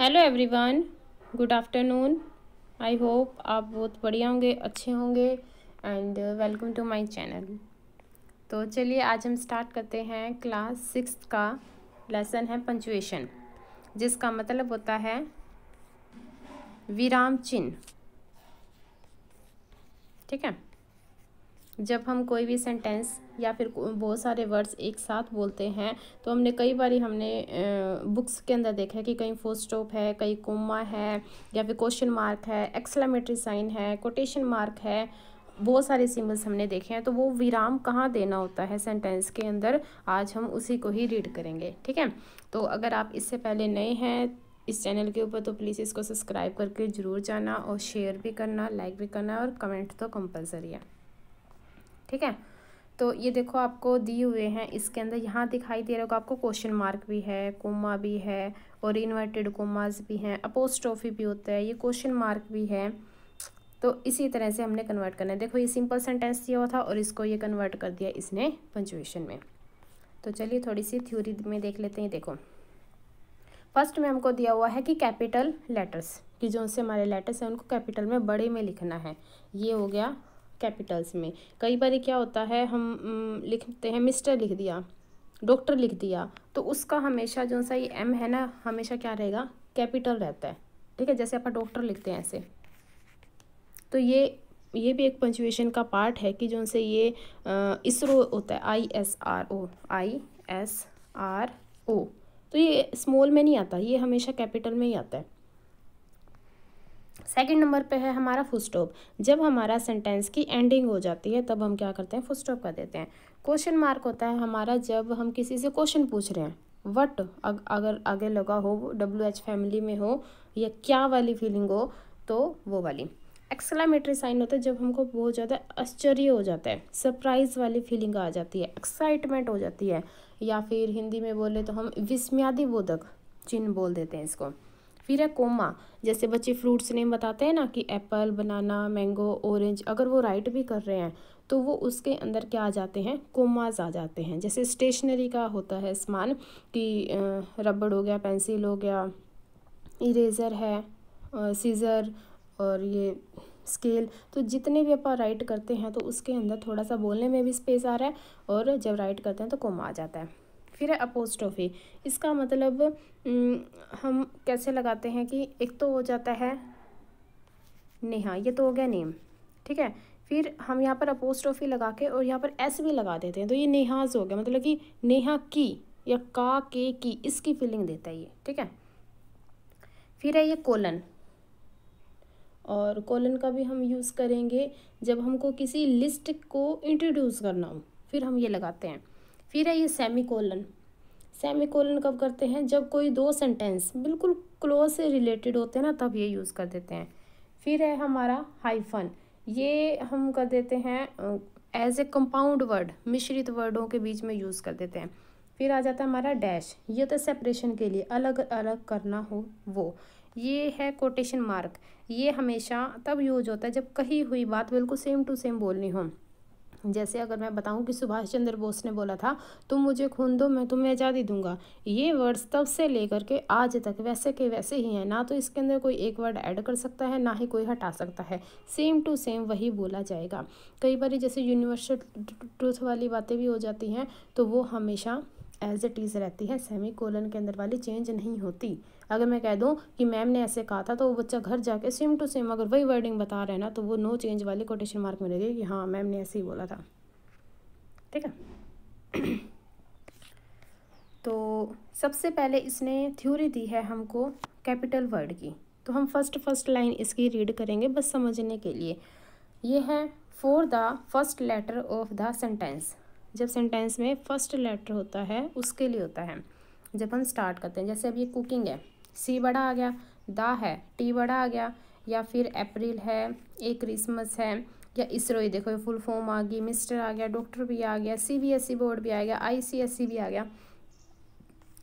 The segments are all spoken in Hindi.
hello everyone good afternoon I hope आप बहुत बढ़िया होंगे अच्छे होंगे and welcome to my channel तो चलिए आज हम स्टार्ट करते हैं क्लास सिक्स का लेसन है पंचुएशन जिसका मतलब होता है विराम चिन्ह ठीक है जब हम कोई भी सेंटेंस या फिर बहुत सारे वर्ड्स एक साथ बोलते हैं तो हमने कई बार हमने बुक्स के अंदर देखा है कि कहीं फोर स्टॉप है कहीं कोमा है या फिर क्वेश्चन मार्क है एक्सलामेटरी साइन है कोटेशन मार्क है बहुत सारे सिम्बल्स हमने देखे हैं तो वो विराम कहाँ देना होता है सेंटेंस के अंदर आज हम उसी को ही रीड करेंगे ठीक है तो अगर आप इससे पहले नए हैं इस चैनल के ऊपर तो प्लीज़ इसको सब्सक्राइब करके ज़रूर जाना और शेयर भी करना लाइक भी करना और कमेंट तो कंपलसरी है ठीक है तो ये देखो आपको दिए हुए हैं इसके अंदर यहाँ दिखाई दे रहा होगा आपको क्वेश्चन मार्क भी है कोमा भी है और इन्वर्टेड कोमाज भी हैं अपोस्ट्रोफी भी होता है ये क्वेश्चन मार्क भी है तो इसी तरह से हमने कन्वर्ट करना है देखो ये सिंपल सेंटेंस दिया हुआ था और इसको ये कन्वर्ट कर दिया इसने पंचुएशन में तो चलिए थोड़ी सी थ्योरी में देख लेते हैं देखो फर्स्ट में हमको दिया हुआ है कि कैपिटल लेटर्स कि जो उनसे हमारे लेटर्स हैं उनको कैपिटल में बड़े में लिखना है ये हो गया कैपिटल्स में कई बार क्या होता है हम लिखते हैं मिस्टर लिख दिया डॉक्टर लिख दिया तो उसका हमेशा जो सा ये एम है ना हमेशा क्या रहेगा कैपिटल रहता है ठीक है जैसे आप डॉक्टर लिखते हैं ऐसे तो ये ये भी एक पंचुएशन का पार्ट है कि जो से ये इसरो होता है I S R O I S R O तो ये स्मॉल में नहीं आता ये हमेशा कैपिटल में ही आता है सेकेंड नंबर पे है हमारा फुस्टॉप जब हमारा सेंटेंस की एंडिंग हो जाती है तब हम क्या करते हैं फुस्टॉप कर देते हैं क्वेश्चन मार्क होता है हमारा जब हम किसी से क्वेश्चन पूछ रहे हैं वट अग, अगर आगे लगा हो डब्ल्यू एच फैमिली में हो या क्या वाली फीलिंग हो तो वो वाली एक्सलामेटरी साइन होता है जब हमको बहुत ज़्यादा आश्चर्य हो जाता है सरप्राइज वाली फीलिंग आ जाती है एक्साइटमेंट हो जाती है या फिर हिंदी में बोले तो हम विस्मयादी बोधक चिन्ह बोल देते हैं इसको फिर है कोमा जैसे बच्चे फ्रूट्स नेम बताते हैं ना कि एप्पल बनाना मैंगो ऑरेंज अगर वो राइट भी कर रहे हैं तो वो उसके अंदर क्या आ जाते हैं कोमाज आ जाते हैं जैसे स्टेशनरी का होता है सामान कि रबड़ हो गया पेंसिल हो गया इरेज़र है सीज़र और ये स्केल तो जितने भी अपन राइट करते हैं तो उसके अंदर थोड़ा सा बोलने में भी स्पेस आ रहा है और जब राइट करते हैं तो कोमा आ जाता है फिर है अपोस्ट्रोफी इसका मतलब हम कैसे लगाते हैं कि एक तो हो जाता है नेहा ये तो हो गया नेम ठीक है फिर हम यहाँ पर अपोस्ट्रोफी लगा के और यहाँ पर एस भी लगा देते हैं तो ये नेहाज हो गया मतलब कि नेहा की या का के की इसकी फीलिंग देता है ये ठीक है फिर है ये कोलन और कोलन का भी हम यूज़ करेंगे जब हमको किसी लिस्ट को इंट्रोड्यूस करना हो फिर हम ये लगाते हैं फिर है ये सेमी कोलन सेमी कोलन कब करते हैं जब कोई दो सेंटेंस बिल्कुल क्लोज से रिलेटेड होते हैं ना तब ये यूज़ कर देते हैं फिर है हमारा हाइफन ये हम कर देते हैं एज ए कंपाउंड वर्ड मिश्रित वर्डों के बीच में यूज़ कर देते हैं फिर आ जाता है हमारा डैश ये तो सेपरेशन के लिए अलग अलग करना हो वो ये है कोटेशन मार्क ये हमेशा तब यूज होता है जब कही हुई बात बिल्कुल सेम टू सेम बोलनी हो जैसे अगर मैं बताऊं कि सुभाष चंद्र बोस ने बोला था तुम मुझे खून दो मैं तुम्हें आज़ादी दूंगा ये वर्ड्स तब से लेकर के आज तक वैसे के वैसे ही हैं ना तो इसके अंदर कोई एक वर्ड ऐड कर सकता है ना ही कोई हटा सकता है सेम टू सेम वही बोला जाएगा कई बार जैसे यूनिवर्सल ट्रूथ वाली बातें भी हो जाती हैं तो वो हमेशा एज इट इज़ रहती है सेमी कोलन के अंदर वाली चेंज नहीं होती अगर मैं कह दूँ कि मैम ने ऐसे कहा था तो वो बच्चा घर जाके सेम टू सेम अगर वही वर्डिंग बता रहे हैं ना तो वो नो चेंज वाली कोटेशन मार्क मिलेगी कि हाँ मैम ने ऐसे ही बोला था ठीक है तो सबसे पहले इसने थ्योरी दी है हमको कैपिटल वर्ड की तो हम फर्स्ट फर्स्ट लाइन इसकी रीड करेंगे बस समझने के लिए ये है for the first letter of the sentence जब सेंटेंस में फर्स्ट लेटर होता है उसके लिए होता है जब हम स्टार्ट करते हैं जैसे अब ये कुकिंग है सी बड़ा आ गया दा है टी बड़ा आ गया या फिर अप्रैल है ए क्रिसमस है या इसरो ही देखो ये फुल फॉर्म आ गई मिस्टर आ गया डॉक्टर भी आ गया सीबीएसई बोर्ड भी आ गया आईसीएसई भी आ गया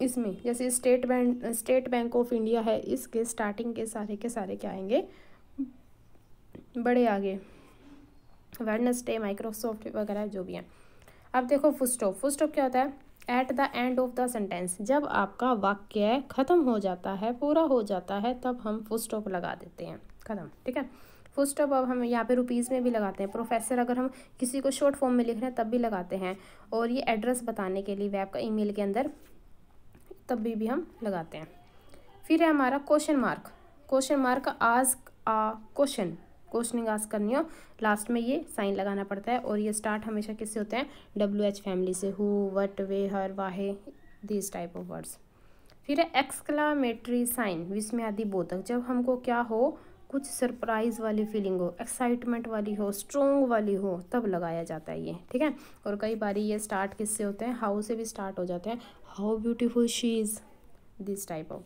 इसमें जैसे state bank state bank of India है इसके स्टार्टिंग के सारे के सारे क्या आएंगे बड़े आगे वेडनेसडे माइक्रोसॉफ्ट वगैरह जो भी हैं अब देखो फुल स्टॉप क्या होता है at the end of the sentence जब आपका वाक्य ख़त्म हो जाता है पूरा हो जाता है तब हम फुल स्टॉप लगा देते हैं ख़त्म ठीक है फुल स्टॉप अब हम यहाँ पे रुपीज़ में भी लगाते हैं प्रोफेसर अगर हम किसी को शॉर्ट फॉर्म में लिख रहे हैं तब भी लगाते हैं और ये एड्रेस बताने के लिए वेब का ई के अंदर तब भी, भी हम लगाते हैं फिर है हमारा क्वेश्चन मार्क क्वेश्चन मार्क आज आ क्वेश्चन आस करनी हो लास्ट में ये साइन लगाना पड़ता है और ये स्टार्ट हमेशा किससे होते हैं डब्ल्यू एच फैमिली से who what way her why this type of words फिर है एक्सक्लामेटरी साइन विस्मय आदि बोधक जब हमको क्या हो कुछ सरप्राइज़ वाली फीलिंग हो एक्साइटमेंट वाली हो स्ट्रोंग वाली हो तब लगाया जाता है ये ठीक है और कई बार ये स्टार्ट किससे होते हैं हाउ से भी स्टार्ट हो जाते हैं how beautiful she is this type of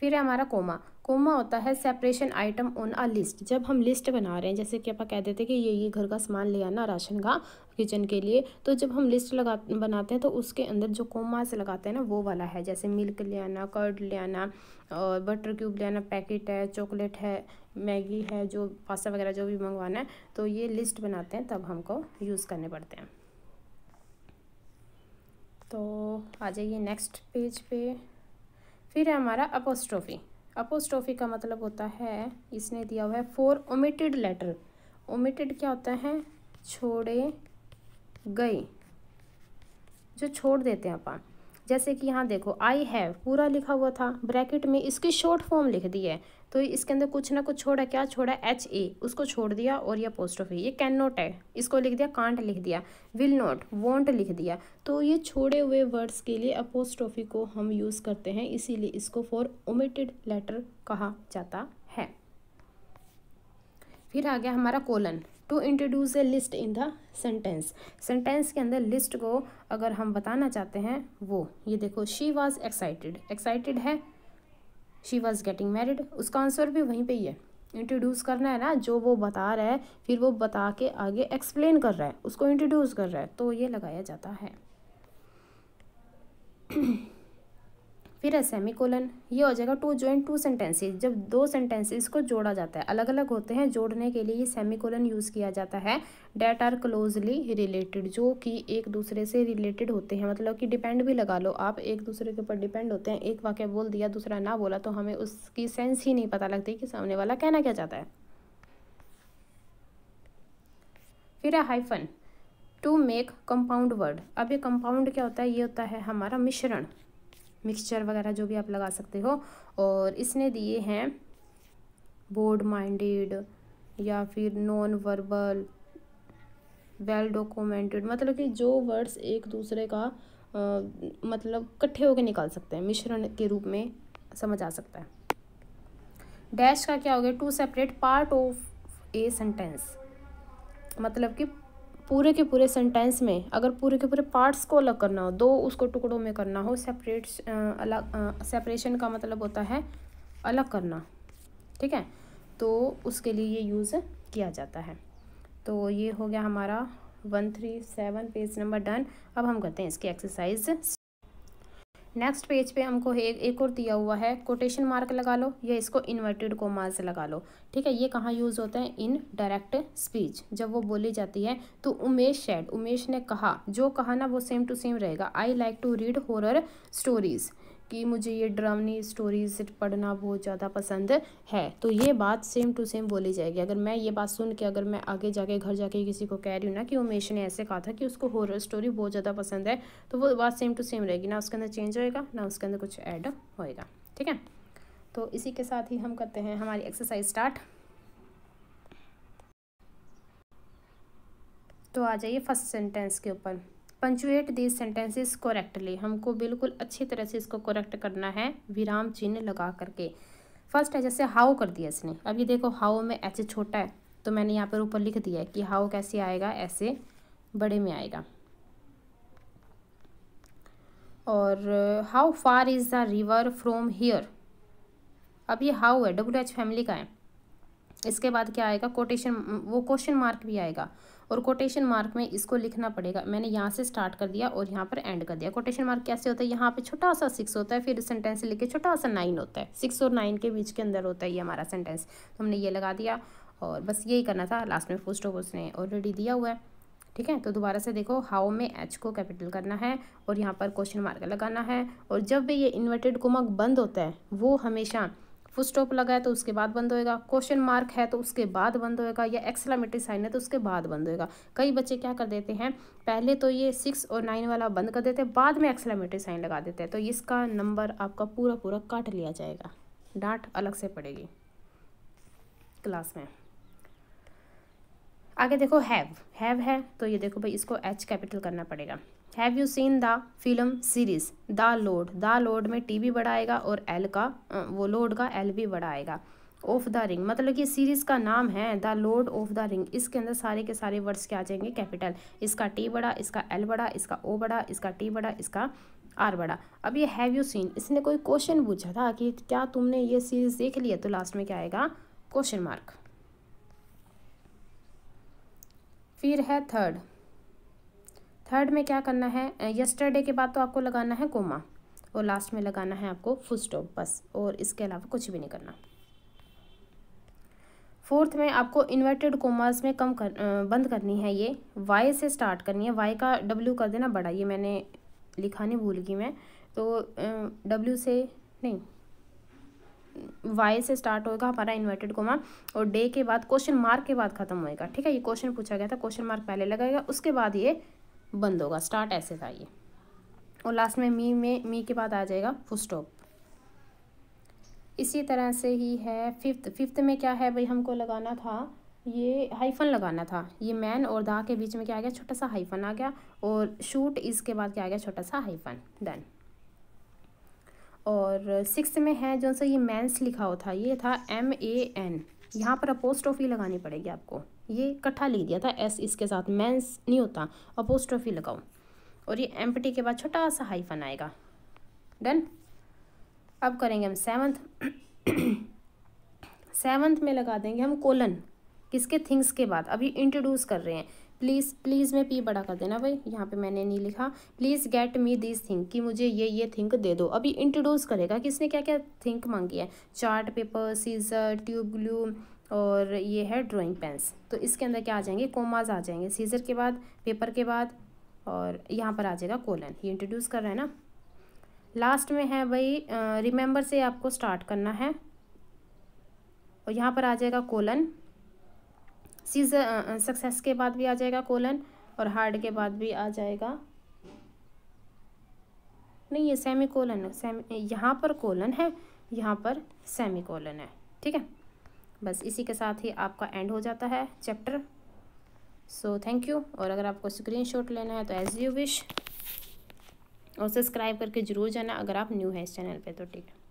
फिर है हमारा कोमा कोमा होता है separation item on a list जब हम लिस्ट बना रहे हैं जैसे कि आप कह देते हैं कि ये ये घर का सामान ले आना राशन का किचन के लिए तो जब हम लिस्ट लगा बनाते हैं तो उसके अंदर जो कोमा से लगाते हैं ना वो वाला है जैसे मिल्क ले आना कर्ड ले आना और बटर क्यूब ले आना पैकेट है चॉकलेट है मैगी है जो पास्ता वगैरह जो भी मंगवाना है तो ये लिस्ट बनाते हैं तब हमको यूज़ करने पड़ते हैं तो आ जाइए नेक्स्ट पेज पे फिर है हमारा अपोस्ट्रोफी अपोस्टोफी का मतलब होता है इसने दिया हुआ है फोर ओमिटेड लेटर ओमिटेड क्या होता है छोड़े गए जो छोड़ देते हैं अपन जैसे कि यहाँ देखो आई हैव पूरा लिखा हुआ था ब्रैकेट में इसकी शॉर्ट फॉर्म लिख दी है तो इसके अंदर कुछ ना कुछ छोड़ा क्या छोड़ा एच ए उसको छोड़ दिया और ये ऑफ ये कैन नॉट है इसको लिख दिया कांट लिख दिया विल नॉट वॉन्ट लिख दिया तो ये छोड़े हुए वर्ड्स के लिए अपोस्ट्रोफी को हम यूज़ करते हैं इसीलिए इसको फॉर ओमिटेड लेटर कहा जाता है फिर आ गया हमारा colon to introduce a list in the sentence sentence के अंदर लिस्ट को अगर हम बताना चाहते हैं वो ये देखो शी वॉज एक्साइटेड एक्साइटेड है शी वॉज गेटिंग मैरिड उसका आंसर भी वहीं पर ही है इंट्रोड्यूस करना है ना जो वो बता रहा है फिर वो बता के आगे एक्सप्लेन कर रहा है उसको इंट्रोड्यूस कर रहा है तो ये लगाया जाता है फिर है सेमी कोलन ये हो जाएगा टू ज्वाइन टू सेंटेंसेज जब दो सेंटेंसेज को जोड़ा जाता है अलग अलग होते हैं जोड़ने के लिए ये सेमी कोलन यूज़ किया जाता है डेट आर क्लोजली रिलेटेड जो कि एक दूसरे से रिलेटेड होते हैं मतलब कि डिपेंड भी लगा लो आप एक दूसरे के ऊपर डिपेंड होते हैं एक वाक्य बोल दिया दूसरा ना बोला तो हमें उसकी सेंस ही नहीं पता लगती कि सामने वाला कहना क्या चाहता है फिर है hyphen to make compound word अब ये कंपाउंड क्या होता है ये होता है हमारा मिश्रण मिक्सचर वगैरह जो भी आप लगा सकते हो और इसने दिए हैं बोर्ड माइंडेड या फिर नॉन वर्बल वेल डॉक्यूमेंटेड मतलब कि जो वर्ड्स एक दूसरे का आ, मतलब इकट्ठे होकर निकाल सकते हैं मिश्रण के रूप में समझ आ सकता है डैश का क्या हो गया to separate part of a sentence मतलब कि पूरे के पूरे सेंटेंस में अगर पूरे के पूरे पार्ट्स को अलग करना हो दो उसको टुकड़ों में करना हो सेपरेट अलग सेपरेशन का मतलब होता है अलग करना ठीक है तो उसके लिए ये यूज़ किया जाता है तो ये हो गया हमारा one three seven page number done अब हम करते हैं इसकी एक्सरसाइज नेक्स्ट पेज पे हमको एक एक और दिया हुआ है कोटेशन मार्क लगा लो या इसको इन्वर्टेड कोमा से लगा लो ठीक है ये कहाँ यूज़ होते हैं इन डायरेक्ट स्पीच जब वो बोली जाती है तो उमेश शेड उमेश ने कहा जो कहा ना वो सेम टू सेम रहेगा I like to read horror stories कि मुझे ये ड्रामनी स्टोरीज पढ़ना बहुत ज़्यादा पसंद है तो ये बात सेम टू सेम बोली जाएगी अगर मैं ये बात सुन के अगर मैं आगे जाके घर जाके किसी को कह रही हूँ ना कि उमेश ने ऐसे कहा था कि उसको हॉरर स्टोरी बहुत ज़्यादा पसंद है तो वो बात सेम टू सेम रहेगी ना उसके अंदर चेंज होएगा ना उसके अंदर कुछ ऐड होएगा ठीक है तो इसी के साथ ही हम करते हैं हमारी एक्सरसाइज स्टार्ट तो आ जाइए फर्स्ट सेंटेंस के ऊपर पंचुएट दी सेंटेंसेस कोरेक्टली हमको बिल्कुल अच्छी तरह से इसको करेक्ट करना है विराम चिन्ह लगा करके फर्स्ट है जैसे हाउ कर दिया इसने अब ये देखो हाउ में ऐसे छोटा है तो मैंने यहाँ पर ऊपर लिख दिया है कि हाउ कैसे आएगा ऐसे बड़े में आएगा और how far is the river from here अब ये हाउ है डब्ल्यू एच फैमिली का है इसके बाद क्या आएगा कोटेशन वो क्वेश्चन मार्क भी आएगा और कोटेशन मार्क में इसको लिखना पड़ेगा मैंने यहाँ से स्टार्ट कर दिया और यहाँ पर एंड कर दिया कोटेशन मार्क कैसे होता है यहाँ पे छोटा सा सिक्स होता है फिर सेंटेंस से लेके छोटा सा नाइन होता है सिक्स और नाइन के बीच के अंदर होता है ये हमारा सेंटेंस तो हमने ये लगा दिया और बस यही करना था लास्ट में फर्स्ट ऑफ उसने ऑलरेडी दिया हुआ है ठीक है तो दोबारा से देखो हाउ में एच को कैपिटल करना है और यहाँ पर क्वेश्चन मार्क लगाना है और जब भी ये इन्वर्टेड कोमा बंद होता है वो हमेशा फुल स्टॉप लगा है तो उसके बाद बंद होएगा क्वेश्चन मार्क है तो उसके बाद बंद होएगा या एक्सलामेटरी साइन है तो उसके बाद बंद होएगा कई बच्चे क्या कर देते हैं पहले तो ये सिक्स और नाइन वाला बंद कर देते हैं बाद में एक्सलामेटरी साइन लगा देते हैं तो इसका नंबर आपका पूरा पूरा काट लिया जाएगा डांट अलग से पड़ेगी क्लास में आगे देखो हैव हैव है तो ये देखो भाई इसको एच कैपिटल करना पड़ेगा have you seen the film series the Lord the Lord में टी भी बढ़ाएगा और एल का वो लोड का एल भी बढ़ाएगा ऑफ द रिंग मतलब कि सीरीज़ का नाम है the Lord of the ring इसके अंदर सारे के सारे वर्ड्स क्या आ जाएंगे कैपिटल इसका टी बड़ा इसका एल बड़ा इसका ओ बड़ा इसका टी बड़ा इसका आर बड़ा अब ये हैव यू सीन इसने कोई क्वेश्चन पूछा था कि क्या तुमने ये सीरीज़ देख लिया तो लास्ट में क्या आएगा क्वेश्चन मार्क फिर है थर्ड थर्ड में क्या करना है यस्टरडे के बाद तो आपको लगाना है कोमा और लास्ट में लगाना है आपको फुल स्टॉप बस और इसके अलावा कुछ भी नहीं करना फोर्थ में आपको इन्वर्टेड कोमास में कम कर बंद करनी है ये वाई से स्टार्ट करनी है वाई का डब्ल्यू कर देना बड़ा ये मैंने लिखा नहीं भूल गई मैं तो डब्ल्यू से नहीं वाई से स्टार्ट होगा हमारा इन्वर्टेड कोमा और डे के बाद क्वेश्चन मार्क के बाद खत्म होएगा ठीक है ये क्वेश्चन पूछा गया था क्वेश्चन मार्क पहले लगाएगा उसके बाद ये बंद होगा स्टार्ट ऐसे था ये और लास्ट में मी में मी के बाद आ जाएगा फुल स्टॉप इसी तरह से ही है फिफ्थ फिफ्थ में क्या है भाई हमको लगाना था ये हाइफन लगाना था ये मैन और दा के बीच में क्या आ गया छोटा सा हाइफन आ गया और शूट इसके बाद क्या आ गया छोटा सा हाइफन डन और सिक्स में है जो सा ये मैंस लिखा हुआ था ये था एम ए एन यहाँ पर अपोस्ट ऑफ ही लगानी पड़ेगी आपको ये इकट्ठा लिख दिया था एस इसके साथ मेंस नहीं होता अपोस्ट्रोफी लगाओ और ये एम के बाद छोटा सा हाइफन आएगा डन अब करेंगे हम सेवन्थ सेवन्थ में लगा देंगे हम कोलन किसके थिंग्स के बाद अभी इंट्रोड्यूस कर रहे हैं प्लीज़ प्लीज़ में पी बड़ा कर देना भाई यहाँ पे मैंने नहीं लिखा please get me this thing कि मुझे ये ये थिंक दे दो अभी इंट्रोड्यूस करेगा किसने क्या क्या थिंक मांगी है chart paper scissor tube glue और ये है ड्राइंग पेंस तो इसके अंदर क्या आ जाएंगे कोमाज आ जाएंगे सीजर के बाद पेपर के बाद और यहाँ पर आ जाएगा कोलन ये इंट्रोड्यूस कर रहे हैं ना लास्ट में है भाई रिमेंबर से आपको स्टार्ट करना है और यहाँ पर आ जाएगा कोलन सीजर सक्सेस के बाद भी आ जाएगा कोलन और हार्ड के बाद भी आ जाएगा नहीं ये सेमी कोलन है सेमी यहाँ पर कोलन है यहाँ पर सेमी कोलन है ठीक है बस इसी के साथ ही आपका एंड हो जाता है चैप्टर सो थैंक यू और अगर आपको स्क्रीनशॉट लेना है तो एज यू विश और सब्सक्राइब करके ज़रूर जाना अगर आप न्यू हैं इस चैनल पे तो ठीक है